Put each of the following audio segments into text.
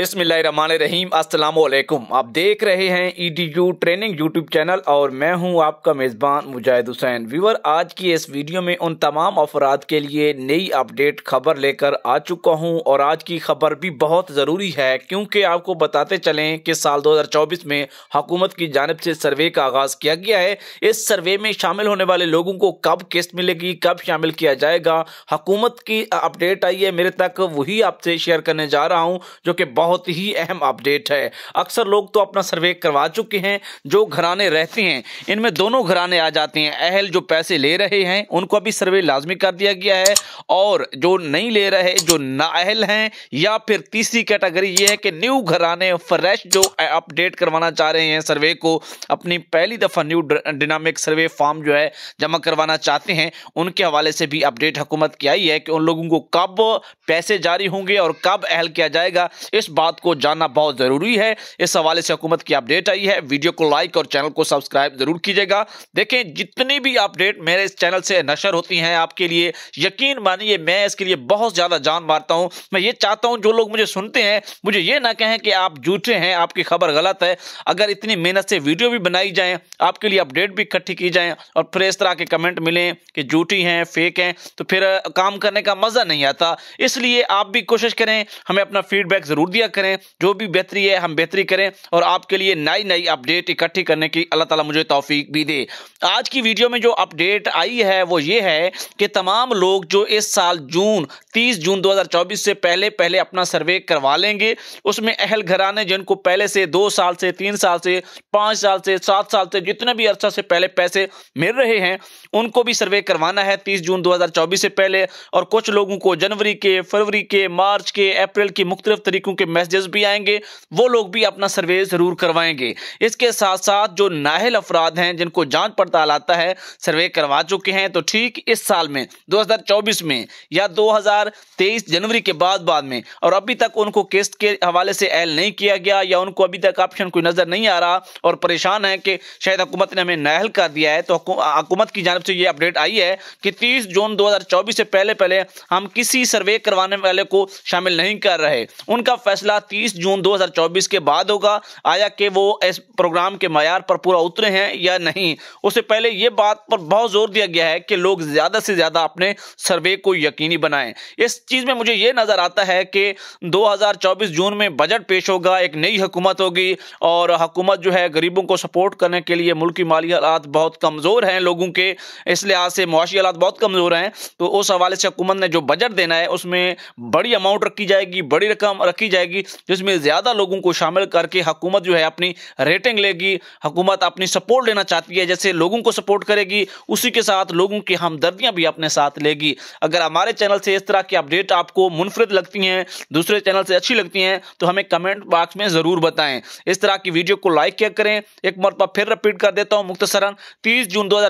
अस्सलाम वालेकुम आप देख रहे हैं E D U training YouTube channel और मैं हूं आपका मेज़बान मुजाहिद हुसैन व्यूवर आज की इस वीडियो में उन तमाम अफराद के लिए नई अपडेट खबर लेकर आ चुका हूं और आज की खबर भी बहुत ज़रूरी है क्योंकि आपको बताते चलें कि साल 2024 में हुकूमत की जानब से सर्वे का आगाज़ किया गया है इस सर्वे में शामिल होने वाले लोगों को कब किस्त मिलेगी कब शामिल किया जाएगा हुकूमत की अपडेट आई है मेरे तक वही आपसे शेयर करने जा रहा हूँ जो कि बहुत ही अहम अपडेट है अक्सर लोग तो अपना सर्वे करवा चुके हैं जो घराने रहते हैं इनमें दोनों घराने आ जाते हैं अहल जो पैसे ले रहे हैं उनको अभी सर्वे लाजमी कर दिया गया है और जो नहीं ले रहे जो अहल हैं या फिर तीसरी कैटेगरी ये है कि न्यू घराने फ्रेश जो अपडेट करवाना चाह रहे हैं सर्वे को अपनी पहली दफ़ा न्यू डिनामिक सर्वे फॉर्म जो है जमा करवाना चाहते हैं उनके हवाले से भी अपडेट हुकूमत की आई है कि उन लोगों को कब पैसे जारी होंगे और कब अहल किया जाएगा इस बात को जानना बहुत ज़रूरी है इस हवाले से हुकूमत की अपडेट आई है वीडियो को लाइक और चैनल को सब्सक्राइब ज़रूर कीजिएगा देखें जितनी भी अपडेट मेरे इस चैनल से नशर होती हैं आपके लिए यकीन मानिए मैं इसके लिए बहुत ज़्यादा जान मारता हूं मैं ये चाहता हूं जो लोग मुझे सुनते हैं मुझे ये ना कहें कि आप झूठे हैं आपकी खबर गलत है अगर इतनी मेहनत से वीडियो भी बनाई जाए आपके लिए अपडेट भी इकट्ठी की जाए और फिर इस तरह के कमेंट मिलें कि झूठी हैं फेक हैं तो फिर काम करने का मज़ा नहीं आता इसलिए आप भी कोशिश करें हमें अपना फीडबैक ज़रूर दिया मुहैया करें जो भी बेहतरी है हम बेहतरी करें और आपके लिए नई नई अपडेट इकट्ठी करने की अल्लाह ताला मुझे तौफीक भी दे आज की वीडियो में जो अपडेट आई है वो ये है कि तमाम लोग जो इस साल जून 30 जून 2024 से पहले पहले अपना सर्वे करवा लेंगे उसमें अहल घराने जिनको पहले से दो साल से तीन साल से पाँच साल से सात साल से जितने भी अर्सा से पहले पैसे मिल रहे हैं उनको भी सर्वे करवाना है तीस जून 2024 से पहले और कुछ लोगों को जनवरी के फरवरी के मार्च के अप्रैल के मुख्तलिफ तरीकों के मैसेजेस भी आएंगे वो लोग भी अपना सर्वे ज़रूर करवाएंगे इसके साथ साथ जो नाहल अफराद हैं जिनको जांच पड़ताल आता है सर्वे करवा चुके हैं तो ठीक इस साल में 2024 में या 2023 जनवरी के बाद बाद में और अभी तक उनको किस्त के हवाले से एल नहीं किया गया या उनको अभी तक ऑप्शन कोई नज़र नहीं आ रहा और परेशान है कि शायद हुकूमत ने हमें नाहल कर दिया है तो हुकूमत की जानब से यह अपडेट आई है कि तीस जून दो से पहले पहले हम किसी सर्वे करवाने वाले को शामिल नहीं कर रहे उनका फैसला 30 जून 2024 के बाद होगा आया कि वो इस प्रोग्राम के मैार पर पूरा उतरे हैं या नहीं उससे पहले ये बात पर बहुत जोर दिया गया है कि लोग ज़्यादा से ज़्यादा अपने सर्वे को यकीनी बनाएं इस चीज़ में मुझे ये नज़र आता है कि दो जून में बजट पेश होगा एक नई हुकूमत होगी और हुकूमत जो है गरीबों को सपोर्ट करने के लिए मुल्क की माली हालात बहुत कमज़ोर हैं लोगों के इस लिहाज से मुआशी हालात बहुत कमज़ोर हैं तो उस हवाले से हुकूमत ने जो बजट देना है उसमें बड़ी अमाउंट रखी जाएगी बड़ी रकम रखी जाएगी जाएगी जिसमें ज़्यादा लोगों को शामिल करके हकूमत जो है अपनी रेटिंग लेगी हकूमत अपनी सपोर्ट लेना चाहती है जैसे लोगों को सपोर्ट करेगी उसी के साथ लोगों की हमदर्दियाँ भी अपने साथ लेगी अगर हमारे चैनल से इस तरह की अपडेट आपको मुनफरद लगती हैं दूसरे चैनल से अच्छी लगती हैं तो हमें कमेंट बॉक्स में ज़रूर बताएं इस तरह की वीडियो को लाइक क्या करें एक मरतबा फिर रिपीट कर देता हूँ मुख्तसरन तीस जून दो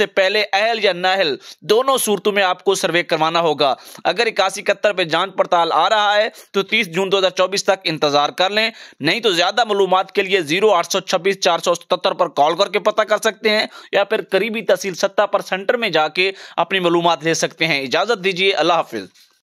से पहले अहल या नहल दोनों सूरतों में आपको सर्वे करवाना होगा अगर इक्यासी इकहत्तर पे जांच पड़ताल आ रहा है तो तीस जून दो 2024 तक इंतजार कर लें नहीं तो ज्यादा मालूम के लिए जीरो आठ सौ छब्बीस चार सौ पर कॉल करके पता कर सकते हैं या फिर करीबी तहसील सत्ता पर सेंटर में जाके अपनी मालूम ले सकते हैं इजाजत दीजिए अल्लाह हाफिज़